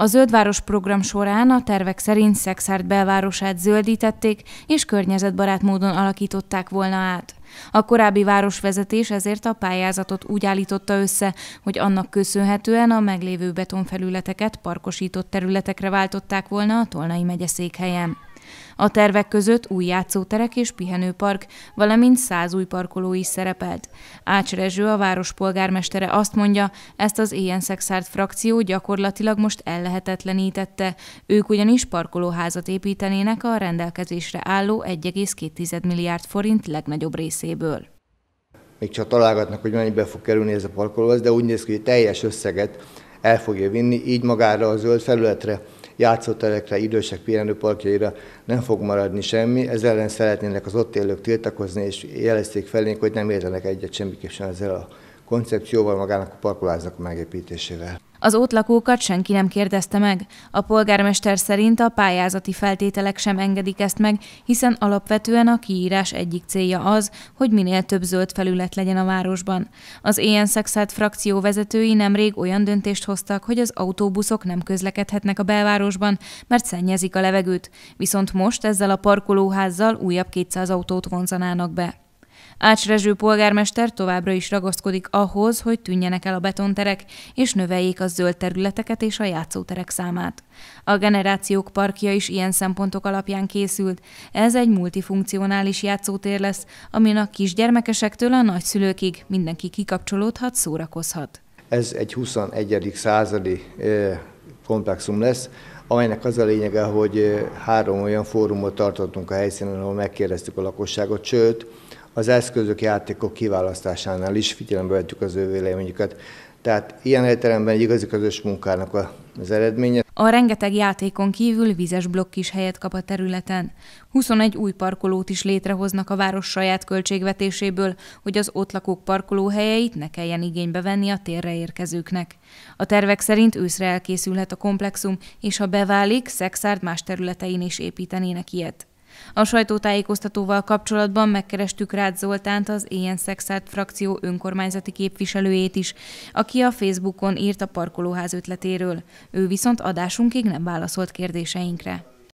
A Zöldváros program során a tervek szerint Szexárd belvárosát zöldítették és környezetbarát módon alakították volna át. A korábbi városvezetés ezért a pályázatot úgy állította össze, hogy annak köszönhetően a meglévő betonfelületeket parkosított területekre váltották volna a Tolnai megye székhelyen. A tervek között új játszóterek és pihenőpark, valamint száz új parkoló is szerepelt. Ács Rezső, a város polgármestere azt mondja, ezt az éjjel szexárt frakció gyakorlatilag most ellehetetlenítette. Ők ugyanis parkolóházat építenének a rendelkezésre álló 1,2 milliárd forint legnagyobb részéből még csak találgatnak, hogy mennyibe fog kerülni ez a parkoló, de úgy néz ki, hogy teljes összeget el fogja vinni, így magára a zöld felületre játszóterekre, idősek pihenőparkjaira nem fog maradni semmi, ez ellen szeretnének az ott élők tiltakozni, és jelezték felénk, hogy nem értenek egyet semmiképpen ezzel a koncepcióval magának a parkoláznak megépítésével. Az ott lakókat senki nem kérdezte meg. A polgármester szerint a pályázati feltételek sem engedik ezt meg, hiszen alapvetően a kiírás egyik célja az, hogy minél több zöld felület legyen a városban. Az ilyen szexált frakció vezetői nemrég olyan döntést hoztak, hogy az autóbuszok nem közlekedhetnek a belvárosban, mert szennyezik a levegőt. Viszont most ezzel a parkolóházzal újabb 200 autót vonzanának be. Ács Rezső polgármester továbbra is ragaszkodik ahhoz, hogy tűnjenek el a betonterek, és növeljék a zöld területeket és a játszóterek számát. A Generációk Parkja is ilyen szempontok alapján készült. Ez egy multifunkcionális játszótér lesz, amin a kisgyermekesektől a nagyszülőkig mindenki kikapcsolódhat, szórakozhat. Ez egy 21. századi komplexum lesz, amelynek az a lényege, hogy három olyan fórumot tartottunk a helyszínen, ahol megkérdeztük a lakosságot, sőt, az eszközök, játékok kiválasztásánál is figyelembe vettük az ő véleményüket. Tehát ilyen értelemben egy igazi közös munkának az eredménye. A rengeteg játékon kívül vizes blokk is helyet kap a területen. 21 új parkolót is létrehoznak a város saját költségvetéséből, hogy az ott lakók parkolóhelyeit ne kelljen igénybe venni a térre érkezőknek. A tervek szerint őszre elkészülhet a komplexum, és ha beválik, Szexárd más területein is építenének ilyet. A sajtótájékoztatóval kapcsolatban megkerestük Rád Zoltánt, az ilyen Szexárt frakció önkormányzati képviselőjét is, aki a Facebookon írt a parkolóház ötletéről. Ő viszont adásunkig nem válaszolt kérdéseinkre.